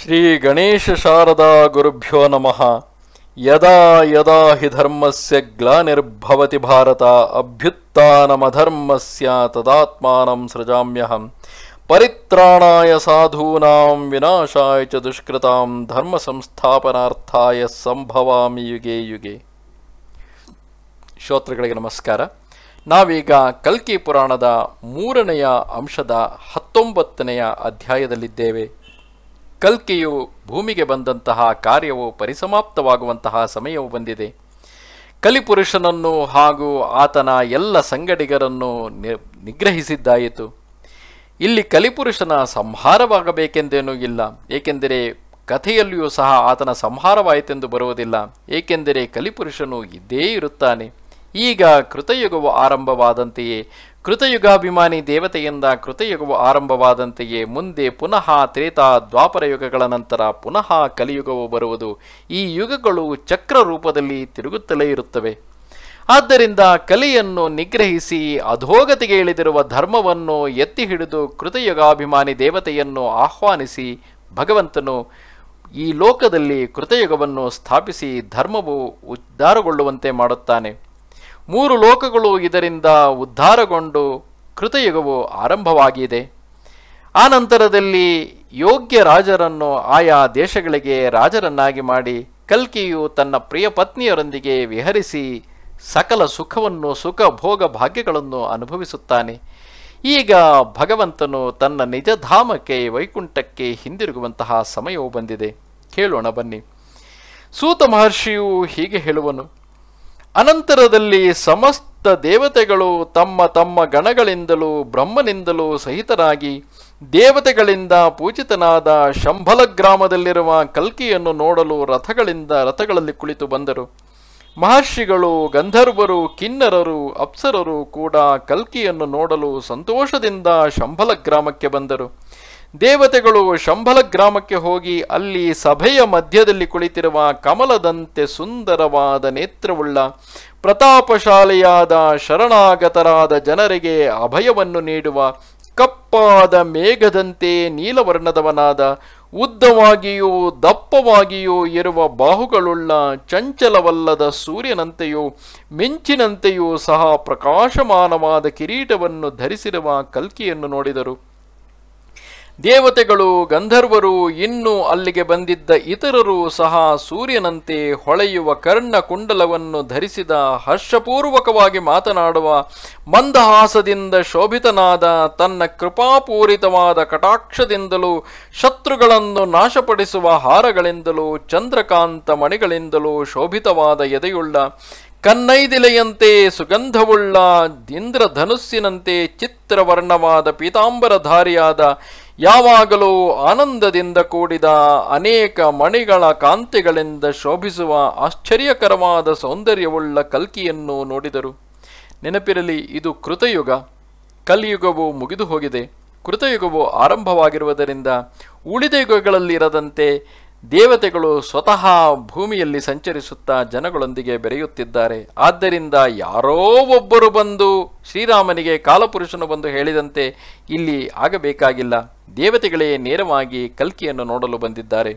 ಶ್ರೀ ಗಣೇಶ ಶಾರದಾ ಗುರುಭ್ಯೋ ನಮಃ ಯದಾ ಯದಾ ಹಿ ಧರ್ಮಸ್ಯ ಗ್ಲಾನಿರ್ಭವತಿ ಭಾರತ ಅಭ್ಯುತ್ಥಾನಮಧರ್ಮಸ್ಯ ತದಾತ್ಮಾನಂ ಸೃಜಾಮ್ಯಹಂ ಪರಿತ್ರಾಣಾಯ ಸಾಧೂನಾಂ ವಿನಾಶಾಯ ಚ ದುಷ್ಕೃತಾಂ ಧರ್ಮ ಸಂಸ್ಥಾಪನಾರ್ಥಾಯ ಸಂಭವಾಮಿ ಯುಗೆ ಯುಗೆ ಶ್ರೋತೃಗಳಿಗೆ ನಮಸ್ಕಾರ ನಾವೀಗ ಕಲ್ಕಿ ಪುರಾಣದ ಮೂರನೆಯ ಅಂಶದ ಹತ್ತೊಂಬತ್ತನೆಯ ಅಧ್ಯಾಯದಲ್ಲಿದ್ದೇವೆ ಕಲ್ಕಿಯು ಭೂಮಿಗೆ ಬಂದಂತಹ ಕಾರ್ಯವು ಪರಿಸಮಾಪ್ತವಾಗುವಂತಹ ಸಮಯವು ಬಂದಿದೆ ಕಲಿಪುರುಷನನ್ನು ಹಾಗೂ ಆತನ ಎಲ್ಲ ಸಂಗಡಿಗರನ್ನು ನಿಗ್ರಹಿಸಿದ್ದಾಯಿತು ಇಲ್ಲಿ ಕಲಿಪುರುಷನ ಸಂಹಾರವಾಗಬೇಕೆಂದೇನೂ ಇಲ್ಲ ಏಕೆಂದರೆ ಕಥೆಯಲ್ಲಿಯೂ ಸಹ ಆತನ ಸಂಹಾರವಾಯಿತೆಂದು ಬರುವುದಿಲ್ಲ ಏಕೆಂದರೆ ಕಲಿಪುರುಷನು ಇದ್ದೇ ಇರುತ್ತಾನೆ ಈಗ ಕೃತಯುಗವು ಆರಂಭವಾದಂತೆಯೇ ಕೃತಯುಗಾಭಿಮಾನಿ ದೇವತೆಯಿಂದ ಕೃತಯುಗವು ಆರಂಭವಾದಂತೆಯೇ ಮುಂದೆ ಪುನಃ ತ್ರೇತಾ ದ್ವಾಪರ ಯುಗಗಳ ನಂತರ ಪುನಃ ಕಲಿಯುಗವು ಬರುವುದು ಈ ಯುಗಗಳು ಚಕ್ರ ರೂಪದಲ್ಲಿ ತಿರುಗುತ್ತಲೇ ಇರುತ್ತವೆ ಆದ್ದರಿಂದ ಕಲಿಯನ್ನು ನಿಗ್ರಹಿಸಿ ಅಧೋಗತಿಗೆ ಇಳಿದಿರುವ ಧರ್ಮವನ್ನು ಎತ್ತಿ ಹಿಡಿದು ಕೃತಯುಗಾಭಿಮಾನಿ ದೇವತೆಯನ್ನು ಆಹ್ವಾನಿಸಿ ಭಗವಂತನು ಈ ಲೋಕದಲ್ಲಿ ಕೃತಯುಗವನ್ನು ಸ್ಥಾಪಿಸಿ ಧರ್ಮವು ಉದ್ಧಾರಗೊಳ್ಳುವಂತೆ ಮಾಡುತ್ತಾನೆ ಮೂರು ಲೋಕಗಳು ಇದರಿಂದ ಉದ್ಧಾರಗೊಂಡು ಕೃತಯುಗವು ಆರಂಭವಾಗಿದೆ ಆ ನಂತರದಲ್ಲಿ ಯೋಗ್ಯ ರಾಜರನ್ನು ಆಯಾ ದೇಶಗಳಿಗೆ ರಾಜರನ್ನಾಗಿ ಮಾಡಿ ಕಲ್ಕಿಯು ತನ್ನ ಪ್ರಿಯ ಪತ್ನಿಯರೊಂದಿಗೆ ವಿಹರಿಸಿ ಸಕಲ ಸುಖವನ್ನು ಸುಖ ಭೋಗ ಭಾಗ್ಯಗಳನ್ನು ಅನುಭವಿಸುತ್ತಾನೆ ಈಗ ಭಗವಂತನು ತನ್ನ ನಿಜಧಾಮಕ್ಕೆ ವೈಕುಂಠಕ್ಕೆ ಹಿಂದಿರುಗುವಂತಹ ಸಮಯವು ಬಂದಿದೆ ಕೇಳೋಣ ಬನ್ನಿ ಸೂತ ಮಹರ್ಷಿಯು ಹೀಗೆ ಹೇಳುವನು ಅನಂತರದಲ್ಲಿ ಸಮಸ್ತ ದೇವತೆಗಳು ತಮ್ಮ ತಮ್ಮ ಗಣಗಳಿಂದಲೂ ಬ್ರಹ್ಮನಿಂದಲೂ ಸಹಿತರಾಗಿ ದೇವತೆಗಳಿಂದ ಪೂಜಿತನಾದ ಶಂಭಲ ಗ್ರಾಮದಲ್ಲಿರುವ ಕಲ್ಕಿಯನ್ನು ನೋಡಲು ರಥಗಳಿಂದ ರಥಗಳಲ್ಲಿ ಕುಳಿತು ಬಂದರು ಮಹರ್ಷಿಗಳು ಗಂಧರ್ವರು ಕಿನ್ನರರು ಅಪ್ಸರರು ಕೂಡ ಕಲ್ಕಿಯನ್ನು ನೋಡಲು ಸಂತೋಷದಿಂದ ಶಂಭಲ ಗ್ರಾಮಕ್ಕೆ ಬಂದರು ದೇವತೆಗಳು ಶಂಬಲ ಗ್ರಾಮಕ್ಕೆ ಹೋಗಿ ಅಲ್ಲಿ ಸಭೆಯ ಮಧ್ಯದಲ್ಲಿ ಕುಳಿತಿರುವ ಕಮಲದಂತೆ ಸುಂದರವಾದ ನೇತ್ರವುಳ್ಳ ಪ್ರತಾಪಶಾಲೆಯಾದ ಶರಣಾಗತರಾದ ಜನರಿಗೆ ಅಭಯವನ್ನು ನೀಡುವ ಕಪ್ಪಾದ ಮೇಘದಂತೆ ನೀಲವರ್ಣದವನಾದ ಉದ್ದವಾಗಿಯೂ ದಪ್ಪವಾಗಿಯೂ ಇರುವ ಬಾಹುಗಳುಳ್ಳ ಚಂಚಲವಲ್ಲದ ಸೂರ್ಯನಂತೆಯೂ ಮಿಂಚಿನಂತೆಯೂ ಸಹ ಪ್ರಕಾಶಮಾನವಾದ ಕಿರೀಟವನ್ನು ಧರಿಸಿರುವ ಕಲ್ಕಿಯನ್ನು ನೋಡಿದರು ದೇವತೆಗಳು ಗಂಧರ್ವರು ಇನ್ನೂ ಅಲ್ಲಿಗೆ ಬಂದಿದ್ದ ಇತರರು ಸಹ ಸೂರ್ಯನಂತೆ ಹೊಳೆಯುವ ಕರ್ಣ ಕುಂಡಲವನ್ನು ಧರಿಸಿದ ಹರ್ಷಪೂರ್ವಕವಾಗಿ ಮಾತನಾಡುವ ಮಂದಹಾಸದಿಂದ ಶೋಭಿತನಾದ ತನ್ನ ಕೃಪಾಪೂರಿತವಾದ ಕಟಾಕ್ಷದಿಂದಲೂ ಶತ್ರುಗಳನ್ನು ನಾಶಪಡಿಸುವ ಹಾರಗಳಿಂದಲೂ ಚಂದ್ರಕಾಂತ ಮಣಿಗಳಿಂದಲೂ ಶೋಭಿತವಾದ ಎದೆಯುಳ್ಳ ಕನ್ನೈದಿಲೆಯಂತೆ ಸುಗಂಧವುಳ್ಳ ಇಂದ್ರಧನುಸ್ಸಿನಂತೆ ಚಿತ್ರವರ್ಣವಾದ ಪೀತಾಂಬರಧಾರಿಯಾದ ಯಾವಾಗಲೂ ಆನಂದದಿಂದ ಕೂಡಿದ ಅನೇಕ ಮಣಿಗಳ ಕಾಂತಿಗಳಿಂದ ಶೋಭಿಸುವ ಆಶ್ಚರ್ಯಕರವಾದ ಸೌಂದರ್ಯವುಳ್ಳ ಕಲ್ಕಿಯನ್ನು ನೋಡಿದರು ನೆನಪಿರಲಿ ಇದು ಕೃತಯುಗ ಕಲಿಯುಗವು ಮುಗಿದು ಹೋಗಿದೆ ಕೃತಯುಗವು ಆರಂಭವಾಗಿರುವುದರಿಂದ ಉಳಿದ ಯುಗಗಳಲ್ಲಿರದಂತೆ ದೇವತೆಗಳು ಸ್ವತಃ ಭೂಮಿಯಲ್ಲಿ ಸಂಚರಿಸುತ್ತಾ ಜನಗಳೊಂದಿಗೆ ಬೆರೆಯುತ್ತಿದ್ದಾರೆ ಆದ್ದರಿಂದ ಯಾರೋ ಒಬ್ಬರು ಬಂದು ಶ್ರೀರಾಮನಿಗೆ ಕಾಲಪುರುಷನು ಬಂದು ಹೇಳಿದಂತೆ ಇಲ್ಲಿ ಆಗಬೇಕಾಗಿಲ್ಲ ದೇವತೆಗಳೇ ನೇರವಾಗಿ ಕಲ್ಕಿಯನ್ನು ನೋಡಲು ಬಂದಿದ್ದಾರೆ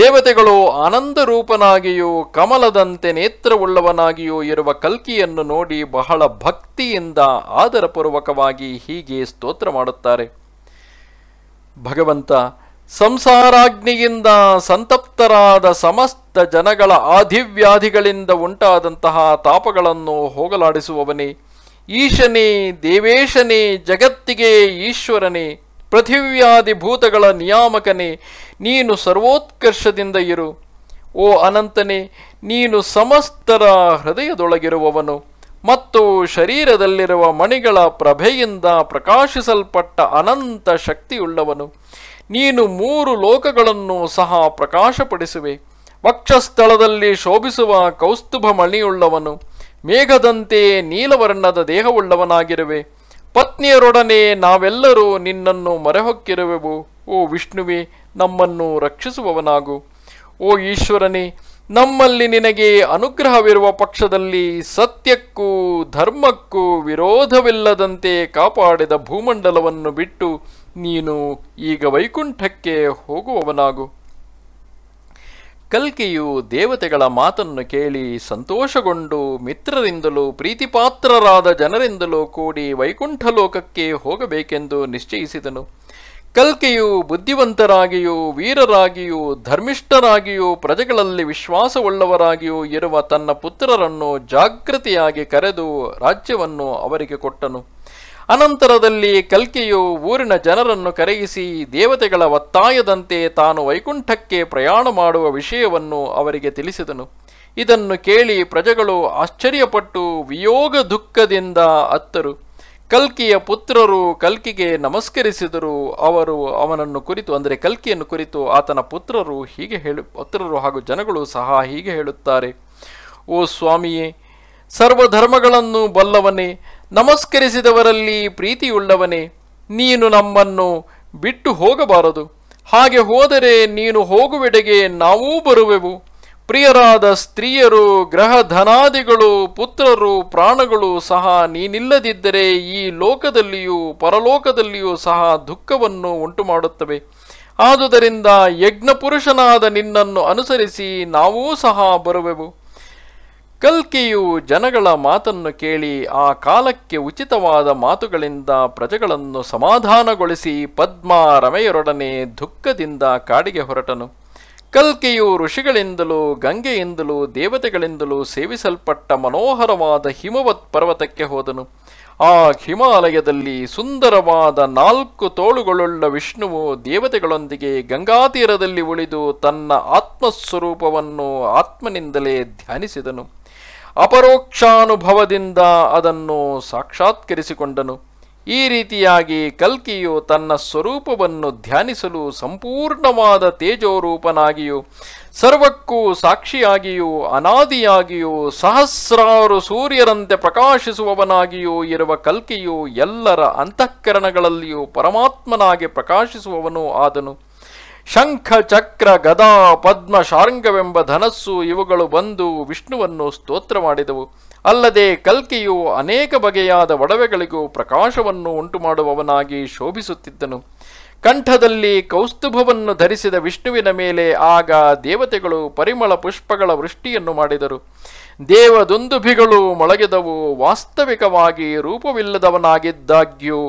ದೇವತೆಗಳು ಆನಂದ ಕಮಲದಂತೆ ನೇತ್ರವುಳ್ಳವನಾಗಿಯೂ ಇರುವ ಕಲ್ಕಿಯನ್ನು ನೋಡಿ ಬಹಳ ಭಕ್ತಿಯಿಂದ ಆದರಪೂರ್ವಕವಾಗಿ ಹೀಗೆ ಸ್ತೋತ್ರ ಮಾಡುತ್ತಾರೆ ಭಗವಂತ ಸಂಸಾರಾಗ್ನಿಯಿಂದ ಸಂತಪ್ತರಾದ ಸಮಸ್ತ ಜನಗಳ ಆಧಿವ್ಯಾಧಿಗಳಿಂದ ಉಂಟಾದಂತಹ ತಾಪಗಳನ್ನು ಹೋಗಲಾಡಿಸುವವನೇ ಈಶನೇ ದೇವೇಶನೇ ಜಗತ್ತಿಗೆ ಈಶ್ವರನೇ ಪೃಥಿವ್ಯಾಧಿ ಭೂತಗಳ ನಿಯಾಮಕನೇ ನೀನು ಸರ್ವೋತ್ಕರ್ಷದಿಂದ ಇರು ಓ ಅನಂತನೇ ನೀನು ಸಮಸ್ತರ ಹೃದಯದೊಳಗಿರುವವನು ಮತ್ತು ಶರೀರದಲ್ಲಿರುವ ಮಣಿಗಳ ಪ್ರಭೆಯಿಂದ ಪ್ರಕಾಶಿಸಲ್ಪಟ್ಟ ಅನಂತ ಶಕ್ತಿಯುಳ್ಳವನು ನೀನು ಮೂರು ಲೋಕಗಳನ್ನು ಸಹ ಪ್ರಕಾಶಪಡಿಸುವೆ ವಕ್ಷಸ್ಥಳದಲ್ಲಿ ಶೋಭಿಸುವ ಕೌಸ್ತುಭ ಮಣಿಯುಳ್ಳವನು ಮೇಘದಂತೆ ನೀಲವರ್ಣದ ದೇಹವುಳ್ಳವನಾಗಿರುವೆ ಪತ್ನಿಯರೊಡನೆ ನಾವೆಲ್ಲರೂ ನಿನ್ನನ್ನು ಮರೆಹೊಕ್ಕಿರುವೆವು ಓ ವಿಷ್ಣುವೆ ನಮ್ಮನ್ನು ರಕ್ಷಿಸುವವನಾಗು ಓ ಈಶ್ವರನೇ ನಮ್ಮಲ್ಲಿ ನಿನಗೆ ಅನುಗ್ರಹವಿರುವ ಪಕ್ಷದಲ್ಲಿ ಸತ್ಯಕ್ಕೂ ಧರ್ಮಕ್ಕೂ ವಿರೋಧವಿಲ್ಲದಂತೆ ಕಾಪಾಡಿದ ಭೂಮಂಡಲವನ್ನು ಬಿಟ್ಟು ನೀನು ಈಗ ವೈಕುಂಠಕ್ಕೆ ಹೋಗುವವನಾಗು ಕಲ್ಕಿಯು ದೇವತೆಗಳ ಮಾತನ್ನು ಕೇಳಿ ಸಂತೋಷಗೊಂಡು ಮಿತ್ರರಿಂದಲೂ ಪ್ರೀತಿಪಾತ್ರರಾದ ಜನರಿಂದಲೂ ಕೂಡಿ ವೈಕುಂಠ ಲೋಕಕ್ಕೆ ಹೋಗಬೇಕೆಂದು ನಿಶ್ಚಯಿಸಿದನು ಕಲ್ಕೆಯು ಬುದ್ಧಿವಂತರಾಗಿಯೂ ವೀರರಾಗಿಯೂ ಧರ್ಮಿಷ್ಠರಾಗಿಯೂ ಪ್ರಜೆಗಳಲ್ಲಿ ವಿಶ್ವಾಸವುಳ್ಳವರಾಗಿಯೂ ಇರುವ ತನ್ನ ಪುತ್ರರನ್ನು ಜಾಗೃತಿಯಾಗಿ ಕರೆದು ರಾಜ್ಯವನ್ನು ಅವರಿಗೆ ಕೊಟ್ಟನು ಅನಂತರದಲ್ಲಿ ಕಲ್ಕಿಯು ಊರಿನ ಜನರನ್ನು ಕರೆಯಿಸಿ ದೇವತೆಗಳ ಒತ್ತಾಯದಂತೆ ತಾನು ವೈಕುಂಠಕ್ಕೆ ಪ್ರಯಾಣ ಮಾಡುವ ವಿಷಯವನ್ನು ಅವರಿಗೆ ತಿಳಿಸಿದನು ಇದನ್ನು ಕೇಳಿ ಪ್ರಜೆಗಳು ಆಶ್ಚರ್ಯಪಟ್ಟು ವಿಯೋಗ ದುಃಖದಿಂದ ಅತ್ತರು ಕಲ್ಕಿಯ ಪುತ್ರರು ಕಲ್ಕಿಗೆ ನಮಸ್ಕರಿಸಿದರು ಅವರು ಅವನನ್ನು ಕುರಿತು ಅಂದರೆ ಕಲ್ಕಿಯನ್ನು ಕುರಿತು ಆತನ ಪುತ್ರರು ಹೀಗೆ ಹೇಳು ಪುತ್ರರು ಹಾಗೂ ಜನಗಳು ಸಹ ಹೀಗೆ ಹೇಳುತ್ತಾರೆ ಓ ಸ್ವಾಮಿಯೇ ಸರ್ವಧರ್ಮಗಳನ್ನು ಬಲ್ಲವನೇ ನಮಸ್ಕರಿಸಿದವರಲ್ಲಿ ಪ್ರೀತಿಯುಳ್ಳವನೇ ನೀನು ನಮ್ಮನ್ನು ಬಿಟ್ಟು ಹೋಗಬಾರದು ಹಾಗೆ ಹೋದರೆ ನೀನು ಹೋಗುವೆಡೆಗೆ ನಾವೂ ಬರುವೆವು ಪ್ರಿಯರಾದ ಸ್ತ್ರೀಯರು ಗ್ರಹ ಧನಾದಿಗಳು ಪುತ್ರರು ಪ್ರಾಣಗಳು ಸಹ ನೀನಿಲ್ಲದಿದ್ದರೆ ಈ ಲೋಕದಲ್ಲಿಯೂ ಪರಲೋಕದಲ್ಲಿಯೂ ಸಹ ದುಃಖವನ್ನು ಉಂಟು ಮಾಡುತ್ತವೆ ಆದುದರಿಂದ ಯಜ್ಞಪುರುಷನಾದ ನಿನ್ನನ್ನು ಅನುಸರಿಸಿ ನಾವೂ ಸಹ ಬರುವೆವು ಕಲ್ಕಿಯು ಜನಗಳ ಮಾತನ್ನು ಕೇಳಿ ಆ ಕಾಲಕ್ಕೆ ಉಚಿತವಾದ ಮಾತುಗಳಿಂದ ಪ್ರಜೆಗಳನ್ನು ಸಮಾಧಾನಗೊಳಿಸಿ ಪದ್ಮ ರಮೆಯರೊಡನೆ ದುಃಖದಿಂದ ಕಾಡಿಗೆ ಹೊರಟನು ಕಲ್ಕಿಯು ಋಷಿಗಳಿಂದಲೂ ಗಂಗೆಯಿಂದಲೂ ದೇವತೆಗಳಿಂದಲೂ ಸೇವಿಸಲ್ಪಟ್ಟ ಮನೋಹರವಾದ ಹಿಮವತ್ ಪರ್ವತಕ್ಕೆ ಹೋದನು ಆ ಹಿಮಾಲಯದಲ್ಲಿ ಸುಂದರವಾದ ನಾಲ್ಕು ತೋಳುಗಳುಳ್ಳ ವಿಷ್ಣುವು ದೇವತೆಗಳೊಂದಿಗೆ ಗಂಗಾತೀರದಲ್ಲಿ ಉಳಿದು ತನ್ನ ಆತ್ಮಸ್ವರೂಪವನ್ನು ಆತ್ಮನಿಂದಲೇ ಧ್ಯಾನಿಸಿದನು ಅಪರೋಕ್ಷಾನುಭವದಿಂದ ಅದನ್ನು ಸಾಕ್ಷಾತ್ಕರಿಸಿಕೊಂಡನು ಈ ರೀತಿಯಾಗಿ ಕಲ್ಕಿಯು ತನ್ನ ಸ್ವರೂಪವನ್ನು ಧ್ಯಾನಿಸಲು ಸಂಪೂರ್ಣವಾದ ತೇಜೋರೂಪನಾಗಿಯೂ ಸರ್ವಕ್ಕೂ ಸಾಕ್ಷಿಯಾಗಿಯೂ ಅನಾದಿಯಾಗಿಯೂ ಸಹಸ್ರಾರು ಸೂರ್ಯರಂತೆ ಪ್ರಕಾಶಿಸುವವನಾಗಿಯೂ ಇರುವ ಕಲ್ಕಿಯು ಎಲ್ಲರ ಅಂತಃಕರಣಗಳಲ್ಲಿಯೂ ಪರಮಾತ್ಮನಾಗಿ ಪ್ರಕಾಶಿಸುವವನೂ ಆದನು ಶಂಖ ಚಕ್ರ ಗದಾ ಪದ್ಮ ಶಾರ್ಂಗವೆಂಬ ಧನಸ್ಸು ಇವುಗಳು ಬಂದು ವಿಷ್ಣುವನ್ನು ಸ್ತೋತ್ರ ಮಾಡಿದವು ಅಲ್ಲದೆ ಕಲ್ಕಿಯು ಅನೇಕ ಬಗೆಯಾದ ಒಡವೆಗಳಿಗೂ ಪ್ರಕಾಶವನ್ನು ಉಂಟುಮಾಡುವವನಾಗಿ ಶೋಭಿಸುತ್ತಿದ್ದನು ಕಂಠದಲ್ಲಿ ಕೌಸ್ತುಭವನ್ನು ಧರಿಸಿದ ವಿಷ್ಣುವಿನ ಮೇಲೆ ಆಗ ದೇವತೆಗಳು ಪರಿಮಳ ಪುಷ್ಪಗಳ ವೃಷ್ಟಿಯನ್ನು ಮಾಡಿದರು ದೇವದುಂದುಭಿಗಳು ಮೊಳಗಿದವು ವಾಸ್ತವಿಕವಾಗಿ ರೂಪವಿಲ್ಲದವನಾಗಿದ್ದಾಗ್ಯೂ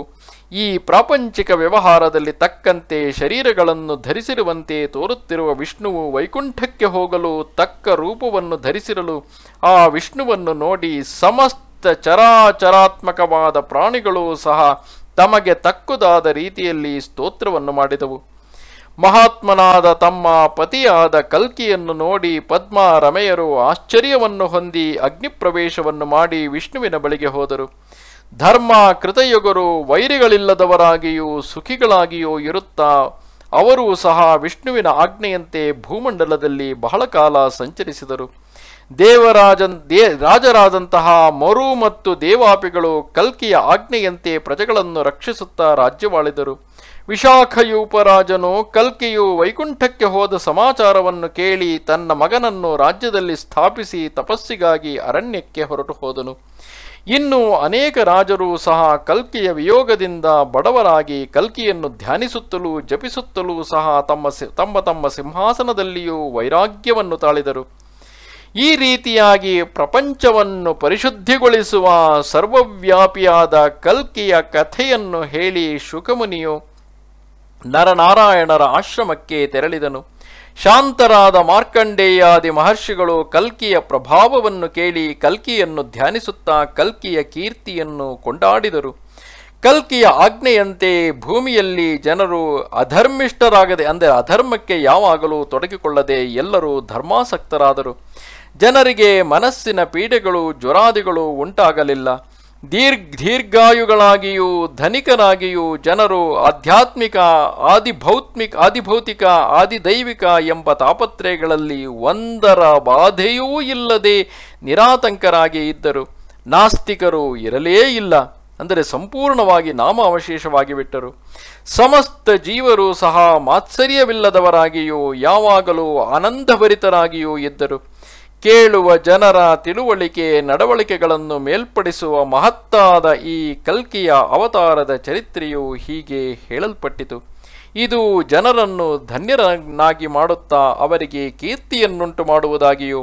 ಈ ಪ್ರಾಪಂಚಿಕ ವ್ಯವಹಾರದಲ್ಲಿ ತಕ್ಕಂತೆ ಶರೀರಗಳನ್ನು ಧರಿಸಿರುವಂತೆ ತೋರುತ್ತಿರುವ ವಿಷ್ಣುವು ವೈಕುಂಠಕ್ಕೆ ಹೋಗಲು ತಕ್ಕ ರೂಪವನ್ನು ಧರಿಸಿರಲು ಆ ವಿಷ್ಣುವನ್ನು ನೋಡಿ ಸಮಸ್ತ ಚರಾಚರಾತ್ಮಕವಾದ ಪ್ರಾಣಿಗಳು ಸಹ ತಮಗೆ ತಕ್ಕುದಾದ ರೀತಿಯಲ್ಲಿ ಸ್ತೋತ್ರವನ್ನು ಮಾಡಿದವು ಮಹಾತ್ಮನಾದ ತಮ್ಮ ಪತಿಯಾದ ಕಲ್ಕಿಯನ್ನು ನೋಡಿ ಪದ್ಮ ರಮೆಯರು ಆಶ್ಚರ್ಯವನ್ನು ಹೊಂದಿ ಅಗ್ನಿಪ್ರವೇಶವನ್ನು ಮಾಡಿ ವಿಷ್ಣುವಿನ ಬಳಿಗೆ ಹೋದರು ಧರ್ಮ ಕೃತಯುಗರು ವೈರಿಗಳಿಲ್ಲದವರಾಗಿಯೂ ಸುಖಿಗಳಾಗಿಯೂ ಇರುತ್ತಾ ಅವರೂ ಸಹ ವಿಷ್ಣುವಿನ ಆಜ್ಞೆಯಂತೆ ಭೂಮಂಡಲದಲ್ಲಿ ಬಹಳ ಕಾಲ ಸಂಚರಿಸಿದರು ದೇವರಾಜನ್ ದೇ ರಾಜರಾದಂತಹ ಮರು ಮತ್ತು ದೇವಾಪಿಗಳು ಕಲ್ಕಿಯ ಆಜ್ಞೆಯಂತೆ ಪ್ರಜೆಗಳನ್ನು ರಕ್ಷಿಸುತ್ತಾ ರಾಜ್ಯವಾಳಿದರು ವಿಶಾಖಯೂಪರಾಜನು ಕಲ್ಕಿಯು ವೈಕುಂಠಕ್ಕೆ ಹೋದ ಸಮಾಚಾರವನ್ನು ಕೇಳಿ ತನ್ನ ಮಗನನ್ನು ರಾಜ್ಯದಲ್ಲಿ ಸ್ಥಾಪಿಸಿ ತಪಸ್ಸಿಗಾಗಿ ಅರಣ್ಯಕ್ಕೆ ಹೊರಟು ಹೋದನು ಇನ್ನು ಅನೇಕ ರಾಜರು ಸಹ ಕಲ್ಕಿಯ ವಿಯೋಗದಿಂದ ಬಡವರಾಗಿ ಕಲ್ಕಿಯನ್ನು ಧ್ಯಾನಿಸುತ್ತಲೂ ಜಪಿಸುತ್ತಲೂ ಸಹ ತಮ್ಮ ತಮ್ಮ ತಮ್ಮ ಸಿಂಹಾಸನದಲ್ಲಿಯೂ ವೈರಾಗ್ಯವನ್ನು ತಾಳಿದರು ಈ ರೀತಿಯಾಗಿ ಪ್ರಪಂಚವನ್ನು ಪರಿಶುದ್ಧಿಗೊಳಿಸುವ ಸರ್ವವ್ಯಾಪಿಯಾದ ಕಲ್ಕಿಯ ಕಥೆಯನ್ನು ಹೇಳಿ ಶುಕಮುನಿಯು ನರನಾರಾಯಣರ ಆಶ್ರಮಕ್ಕೆ ತೆರಳಿದನು ಶಾಂತರಾದ ಮಾರ್ಕಂಡೇಯಾದಿ ಮಹರ್ಷಿಗಳು ಕಲ್ಕಿಯ ಪ್ರಭಾವವನ್ನು ಕೇಳಿ ಕಲ್ಕಿಯನ್ನು ಧ್ಯಾನಿಸುತ್ತಾ ಕಲ್ಕಿಯ ಕೀರ್ತಿಯನ್ನು ಕೊಂಡಾಡಿದರು ಕಲ್ಕಿಯ ಆಜ್ಞೆಯಂತೆ ಭೂಮಿಯಲ್ಲಿ ಜನರು ಅಧರ್ಮಿಷ್ಠರಾಗದೆ ಅಂದರೆ ಅಧರ್ಮಕ್ಕೆ ಯಾವಾಗಲೂ ತೊಡಗಿಕೊಳ್ಳದೆ ಎಲ್ಲರೂ ಧರ್ಮಾಸಕ್ತರಾದರು ಜನರಿಗೆ ಮನಸ್ಸಿನ ಪೀಡೆಗಳು ಜ್ವರಾದಿಗಳು ಉಂಟಾಗಲಿಲ್ಲ ದೀರ್ಘ ದೀರ್ಘಾಯುಗಳಾಗಿಯೂ ಧನಿಕನಾಗಿಯೂ ಜನರು ಆಧ್ಯಾತ್ಮಿಕ ಆದಿಭೌತ್ಮಿಕ ಆದಿಭೌತಿಕ ಆದಿದೈವಿಕ ಎಂಬ ತಾಪತ್ರಯಗಳಲ್ಲಿ ಒಂದರ ಬಾಧೆಯೂ ಇಲ್ಲದೆ ನಿರಾತಂಕರಾಗಿ ಇದ್ದರು ನಾಸ್ತಿಕರು ಇರಲೇ ಇಲ್ಲ ಅಂದರೆ ಸಂಪೂರ್ಣವಾಗಿ ನಾಮ ಅವಶೇಷವಾಗಿ ಬಿಟ್ಟರು ಸಮಸ್ತ ಜೀವರು ಸಹ ಮಾತ್ಸರ್ಯವಿಲ್ಲದವರಾಗಿಯೂ ಯಾವಾಗಲೂ ಆನಂದಭರಿತರಾಗಿಯೂ ಇದ್ದರು ಕೇಳುವ ಜನರ ತಿಳುವಳಿಕೆ ನಡವಳಿಕೆಗಳನ್ನು ಮೇಲ್ಪಡಿಸುವ ಮಹತ್ತಾದ ಈ ಕಲ್ಕಿಯ ಅವತಾರದ ಚರಿತ್ರೆಯು ಹೀಗೆ ಹೇಳಲ್ಪಟ್ಟಿತು ಇದು ಜನರನ್ನು ಧನ್ಯರನ್ನಾಗಿ ಮಾಡುತ್ತಾ ಅವರಿಗೆ ಕೀರ್ತಿಯನ್ನುಂಟು ಮಾಡುವುದಾಗಿಯೂ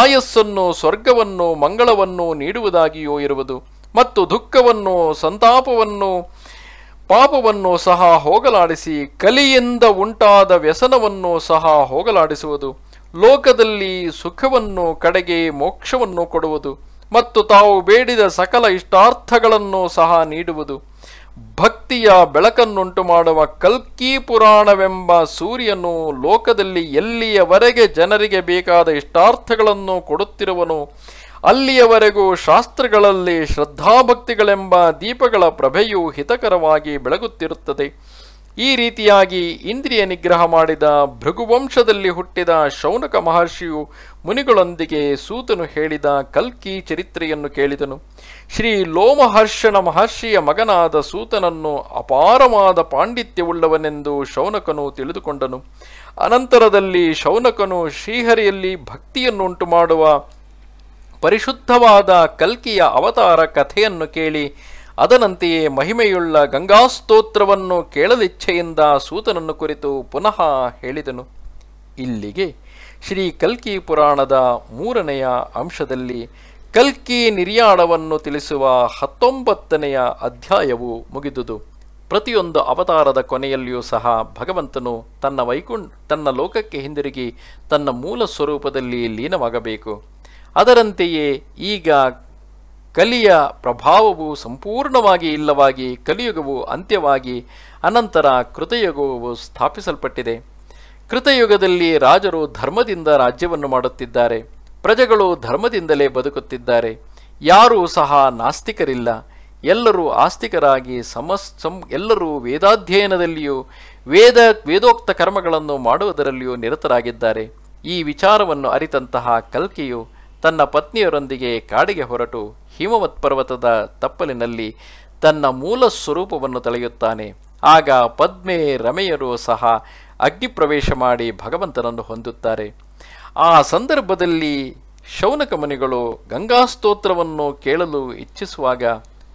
ಆಯಸ್ಸನ್ನು ಸ್ವರ್ಗವನ್ನು ಮಂಗಳವನ್ನು ನೀಡುವುದಾಗಿಯೂ ಇರುವುದು ಮತ್ತು ದುಃಖವನ್ನು ಸಂತಾಪವನ್ನು ಪಾಪವನ್ನು ಸಹ ಹೋಗಲಾಡಿಸಿ ಕಲಿಯಿಂದ ಉಂಟಾದ ವ್ಯಸನವನ್ನು ಸಹ ಹೋಗಲಾಡಿಸುವುದು ಲೋಕದಲ್ಲಿ ಸುಖವನ್ನು ಕಡೆಗೆ ಮೋಕ್ಷವನ್ನು ಕೊಡುವುದು ಮತ್ತು ತಾವು ಬೇಡಿದ ಸಕಲ ಇಷ್ಟಾರ್ಥಗಳನ್ನು ಸಹ ನೀಡುವುದು ಭಕ್ತಿಯ ಬೆಳಕನ್ನುಂಟು ಮಾಡುವ ಕಲ್ಕಿ ಪುರಾಣವೆಂಬ ಸೂರ್ಯನು ಲೋಕದಲ್ಲಿ ಎಲ್ಲಿಯವರೆಗೆ ಜನರಿಗೆ ಬೇಕಾದ ಇಷ್ಟಾರ್ಥಗಳನ್ನು ಕೊಡುತ್ತಿರುವನು ಅಲ್ಲಿಯವರೆಗೂ ಶಾಸ್ತ್ರಗಳಲ್ಲಿ ಶ್ರದ್ಧಾಭಕ್ತಿಗಳೆಂಬ ದೀಪಗಳ ಪ್ರಭೆಯು ಹಿತಕರವಾಗಿ ಬೆಳಗುತ್ತಿರುತ್ತದೆ ಈ ರೀತಿಯಾಗಿ ಇಂದ್ರಿಯ ನಿಗ್ರಹ ಮಾಡಿದ ಭೃಗುವಂಶದಲ್ಲಿ ಹುಟ್ಟಿದ ಶೌನಕ ಮಹರ್ಷಿಯು ಮುನಿಗಳೊಂದಿಗೆ ಸೂತನು ಹೇಳಿದ ಕಲ್ಕಿ ಚರಿತ್ರೆಯನ್ನು ಕೇಳಿದನು ಶ್ರೀ ಲೋಮಹರ್ಷನ ಮಹರ್ಷಿಯ ಮಗನಾದ ಸೂತನನ್ನು ಅಪಾರವಾದ ಪಾಂಡಿತ್ಯವುಳ್ಳವನೆಂದು ಶೌನಕನು ತಿಳಿದುಕೊಂಡನು ಅನಂತರದಲ್ಲಿ ಶೌನಕನು ಶ್ರೀಹರಿಯಲ್ಲಿ ಭಕ್ತಿಯನ್ನುಂಟು ಮಾಡುವ ಪರಿಶುದ್ಧವಾದ ಕಲ್ಕಿಯ ಅವತಾರ ಕಥೆಯನ್ನು ಕೇಳಿ ಅದನಂತೆಯೇ ಮಹಿಮೆಯುಳ್ಳ ಗಂಗಾಸ್ತೋತ್ರವನ್ನು ಕೇಳಲಿಚ್ಛೆಯಿಂದ ಸೂತನನ್ನು ಕುರಿತು ಪುನಃ ಹೇಳಿದನು ಇಲ್ಲಿಗೆ ಶ್ರೀ ಕಲ್ಕಿ ಪುರಾಣದ ಮೂರನೆಯ ಅಂಶದಲ್ಲಿ ಕಲ್ಕಿ ನಿರ್ಯಾಣವನ್ನು ತಿಳಿಸುವ ಹತ್ತೊಂಬತ್ತನೆಯ ಅಧ್ಯಾಯವು ಮುಗಿದುದು ಪ್ರತಿಯೊಂದು ಅವತಾರದ ಕೊನೆಯಲ್ಲಿಯೂ ಸಹ ಭಗವಂತನು ತನ್ನ ವೈಕುಂಠ ತನ್ನ ಲೋಕಕ್ಕೆ ಹಿಂದಿರುಗಿ ತನ್ನ ಮೂಲ ಸ್ವರೂಪದಲ್ಲಿ ಲೀನವಾಗಬೇಕು ಅದರಂತೆಯೇ ಈಗ ಕಲಿಯ ಪ್ರಭಾವವು ಸಂಪೂರ್ಣವಾಗಿ ಇಲ್ಲವಾಗಿ ಕಲಿಯುಗವು ಅಂತ್ಯವಾಗಿ ಅನಂತರ ಕೃತಯುಗವು ಸ್ಥಾಪಿಸಲ್ಪಟ್ಟಿದೆ ಕೃತಯುಗದಲ್ಲಿ ರಾಜರು ಧರ್ಮದಿಂದ ರಾಜ್ಯವನ್ನು ಮಾಡುತ್ತಿದ್ದಾರೆ ಪ್ರಜೆಗಳು ಧರ್ಮದಿಂದಲೇ ಬದುಕುತ್ತಿದ್ದಾರೆ ಯಾರೂ ಸಹ ನಾಸ್ತಿಕರಿಲ್ಲ ಎಲ್ಲರೂ ಆಸ್ತಿಕರಾಗಿ ಸಮಸ್ ಎಲ್ಲರೂ ವೇದಾಧ್ಯಯನದಲ್ಲಿಯೂ ವೇದ ವೇದೋಕ್ತ ಕರ್ಮಗಳನ್ನು ಮಾಡುವುದರಲ್ಲಿಯೂ ನಿರತರಾಗಿದ್ದಾರೆ ಈ ವಿಚಾರವನ್ನು ಅರಿತಂತಹ ಕಲ್ಕಿಯು ತನ್ನ ಪತ್ನಿಯರೊಂದಿಗೆ ಕಾಡಿಗೆ ಹೊರಟು ಹಿಮವತ್ ಪರ್ವತದ ತಪ್ಪಲಿನಲ್ಲಿ ತನ್ನ ಮೂಲ ಸ್ವರೂಪವನ್ನು ತಳೆಯುತ್ತಾನೆ ಆಗ ಪದ್ಮೆ ರಮೆಯರು ಸಹ ಅಗ್ನಿಪ್ರವೇಶ ಮಾಡಿ ಭಗವಂತನನ್ನು ಹೊಂದುತ್ತಾರೆ ಆ ಸಂದರ್ಭದಲ್ಲಿ ಶೌನಕ ಮುನಿಗಳು ಗಂಗಾಸ್ತೋತ್ರವನ್ನು ಕೇಳಲು ಇಚ್ಛಿಸುವಾಗ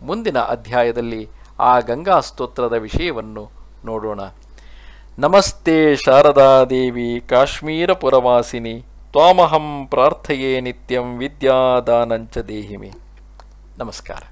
ಮುಂದಿನ ಅಧ್ಯಾಯದಲ್ಲಿ ಆ ಗಂಗಾಸ್ತೋತ್ರದ ವಿಷಯವನ್ನು ನೋಡೋಣ ನಮಸ್ತೆ ಶಾರದಾ ದೇವಿ ಕಾಶ್ಮೀರ ಪುರವಾಸಿನಿ ತ್ವಾಮಹಂ ಪ್ರಾರ್ಥೆಯೇ ನಿತ್ಯಂ ವಿದ್ಯಾದಾನಂಚ ದೇಹಿಮಿ ನಮಸ್ಕಾರ